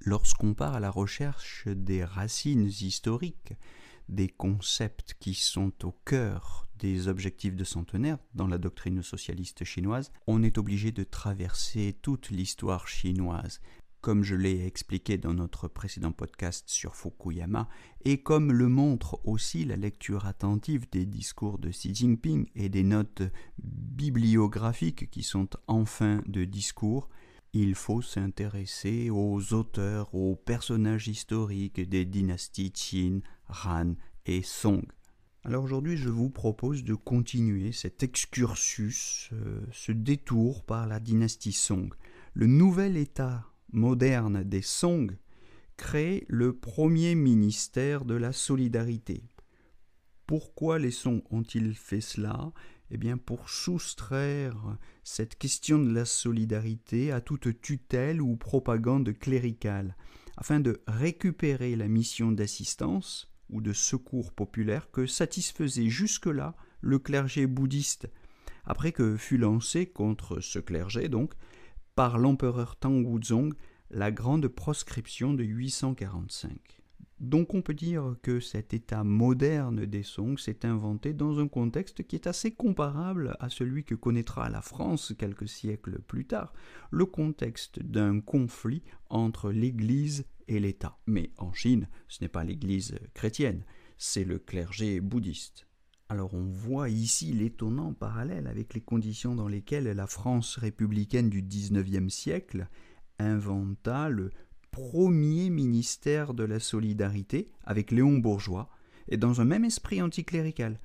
lorsqu'on part à la recherche des racines historiques, des concepts qui sont au cœur des objectifs de centenaire dans la doctrine socialiste chinoise, on est obligé de traverser toute l'histoire chinoise, comme je l'ai expliqué dans notre précédent podcast sur Fukuyama, et comme le montre aussi la lecture attentive des discours de Xi Jinping et des notes bibliographiques qui sont enfin de discours, il faut s'intéresser aux auteurs, aux personnages historiques des dynasties Qin, Han et Song. Alors aujourd'hui, je vous propose de continuer cet excursus, euh, ce détour par la dynastie Song. Le nouvel état moderne des Song crée le premier ministère de la solidarité. Pourquoi les sons ont-ils fait cela Eh bien pour soustraire cette question de la solidarité à toute tutelle ou propagande cléricale, afin de récupérer la mission d'assistance ou de secours populaire que satisfaisait jusque-là le clergé bouddhiste, après que fut lancée contre ce clergé donc par l'empereur Tang Wuzong la grande proscription de 845. Donc on peut dire que cet état moderne des songs s'est inventé dans un contexte qui est assez comparable à celui que connaîtra la France quelques siècles plus tard, le contexte d'un conflit entre l'Église et l'État. Mais en Chine, ce n'est pas l'Église chrétienne, c'est le clergé bouddhiste. Alors on voit ici l'étonnant parallèle avec les conditions dans lesquelles la France républicaine du XIXe siècle inventa le premier ministère de la Solidarité avec Léon Bourgeois, et dans un même esprit anticlérical.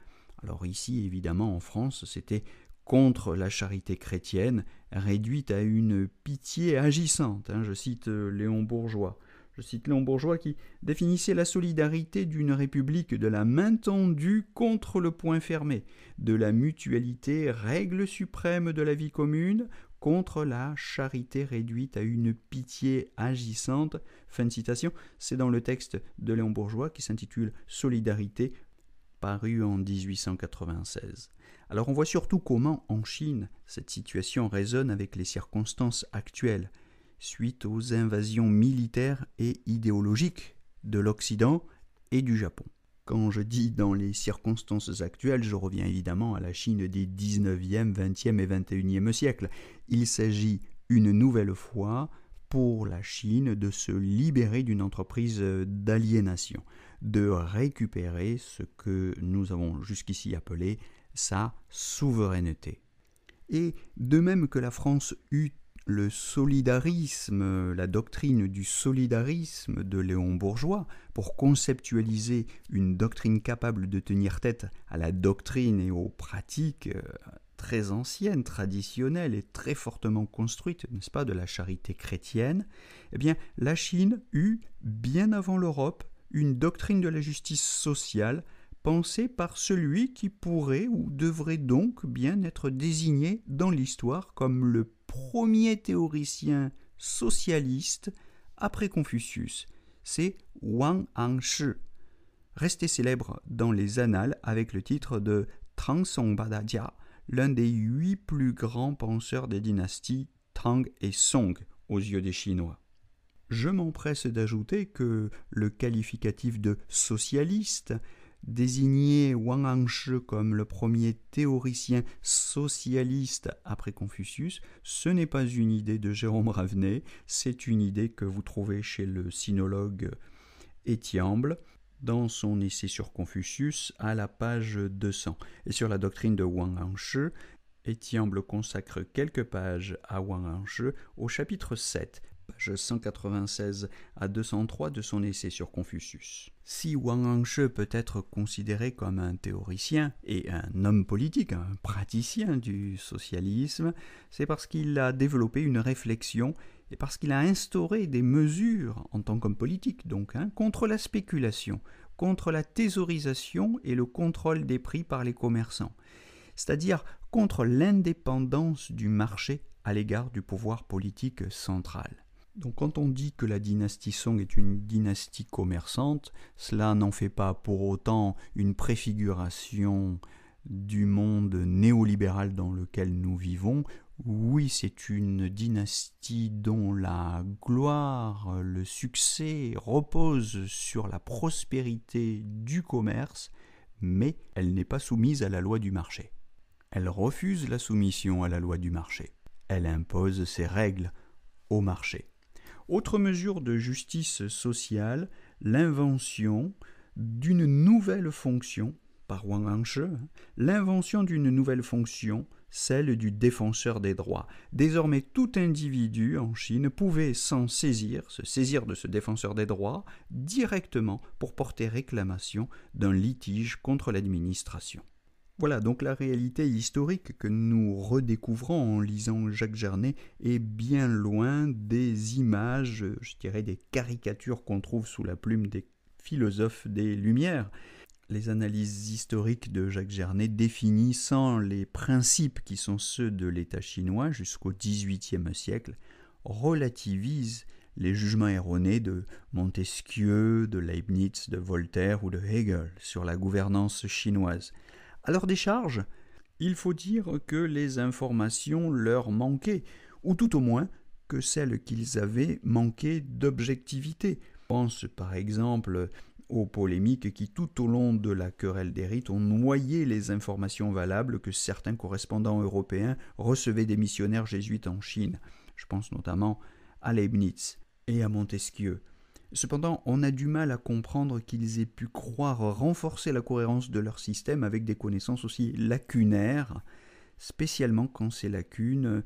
Alors ici, évidemment, en France, c'était contre la charité chrétienne, réduite à une pitié agissante. Hein, je cite euh, Léon Bourgeois. Je cite Léon Bourgeois qui définissait la solidarité d'une république de la main tendue contre le point fermé, de la mutualité, règle suprême de la vie commune, contre la charité réduite à une pitié agissante. Fin de citation, c'est dans le texte de Léon Bourgeois qui s'intitule Solidarité, paru en 1896. Alors on voit surtout comment en Chine cette situation résonne avec les circonstances actuelles, suite aux invasions militaires et idéologiques de l'Occident et du Japon. Quand je dis dans les circonstances actuelles, je reviens évidemment à la Chine des 19e, 20e et 21e siècles. Il s'agit une nouvelle fois pour la Chine de se libérer d'une entreprise d'aliénation, de récupérer ce que nous avons jusqu'ici appelé sa souveraineté. Et de même que la France eut le solidarisme, la doctrine du solidarisme de Léon Bourgeois, pour conceptualiser une doctrine capable de tenir tête à la doctrine et aux pratiques euh, très anciennes, traditionnelles et très fortement construites, n'est-ce pas, de la charité chrétienne, eh bien, la Chine eut, bien avant l'Europe, une doctrine de la justice sociale pensé par celui qui pourrait ou devrait donc bien être désigné dans l'histoire comme le premier théoricien socialiste après Confucius. C'est Wang Shi, resté célèbre dans les annales avec le titre de Trang Badadia, l'un des huit plus grands penseurs des dynasties Tang et Song aux yeux des Chinois. Je m'empresse d'ajouter que le qualificatif de socialiste Désigner Wang Shu comme le premier théoricien socialiste après Confucius, ce n'est pas une idée de Jérôme Ravenet, c'est une idée que vous trouvez chez le sinologue Étiamble dans son essai sur Confucius à la page 200. Et sur la doctrine de Wang Shu, Étiamble consacre quelques pages à Wang Hangshe au chapitre 7, page 196 à 203 de son essai sur Confucius. Si Wang Hangshe peut être considéré comme un théoricien et un homme politique, un praticien du socialisme, c'est parce qu'il a développé une réflexion et parce qu'il a instauré des mesures en tant qu'homme politique, donc, hein, contre la spéculation, contre la thésaurisation et le contrôle des prix par les commerçants, c'est-à-dire contre l'indépendance du marché à l'égard du pouvoir politique central. Donc quand on dit que la dynastie Song est une dynastie commerçante, cela n'en fait pas pour autant une préfiguration du monde néolibéral dans lequel nous vivons. Oui, c'est une dynastie dont la gloire, le succès repose sur la prospérité du commerce, mais elle n'est pas soumise à la loi du marché. Elle refuse la soumission à la loi du marché. Elle impose ses règles au marché. Autre mesure de justice sociale, l'invention d'une nouvelle fonction, par Wang Hanshe, hein, l'invention d'une nouvelle fonction, celle du défenseur des droits. Désormais, tout individu en Chine pouvait s'en saisir, se saisir de ce défenseur des droits, directement pour porter réclamation d'un litige contre l'administration. Voilà, donc la réalité historique que nous redécouvrons en lisant Jacques Gernet est bien loin des images, je dirais des caricatures qu'on trouve sous la plume des philosophes des Lumières. Les analyses historiques de Jacques Gernet définissant les principes qui sont ceux de l'État chinois jusqu'au XVIIIe siècle relativisent les jugements erronés de Montesquieu, de Leibniz, de Voltaire ou de Hegel sur la gouvernance chinoise. À leur décharge, il faut dire que les informations leur manquaient, ou tout au moins que celles qu'ils avaient manquaient d'objectivité. Pense par exemple aux polémiques qui tout au long de la querelle des rites ont noyé les informations valables que certains correspondants européens recevaient des missionnaires jésuites en Chine. Je pense notamment à Leibniz et à Montesquieu. Cependant, on a du mal à comprendre qu'ils aient pu croire renforcer la cohérence de leur système avec des connaissances aussi lacunaires, spécialement quand ces lacunes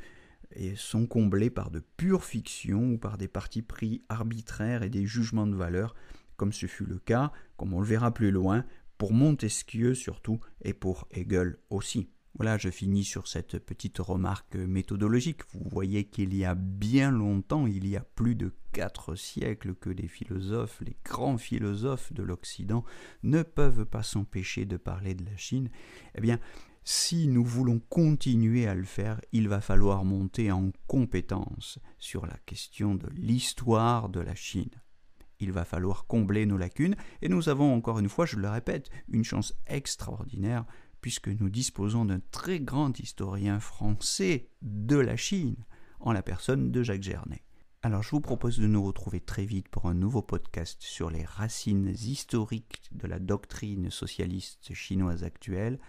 euh, sont comblées par de pures fictions ou par des partis pris arbitraires et des jugements de valeur, comme ce fut le cas, comme on le verra plus loin, pour Montesquieu surtout et pour Hegel aussi. Voilà, je finis sur cette petite remarque méthodologique. Vous voyez qu'il y a bien longtemps, il y a plus de quatre siècles, que les philosophes, les grands philosophes de l'Occident ne peuvent pas s'empêcher de parler de la Chine. Eh bien, si nous voulons continuer à le faire, il va falloir monter en compétence sur la question de l'histoire de la Chine. Il va falloir combler nos lacunes et nous avons encore une fois, je le répète, une chance extraordinaire puisque nous disposons d'un très grand historien français de la Chine, en la personne de Jacques Gernet. Alors je vous propose de nous retrouver très vite pour un nouveau podcast sur les racines historiques de la doctrine socialiste chinoise actuelle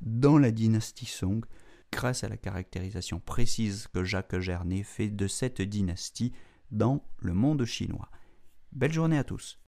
dans la dynastie Song, grâce à la caractérisation précise que Jacques Gernet fait de cette dynastie dans le monde chinois. Belle journée à tous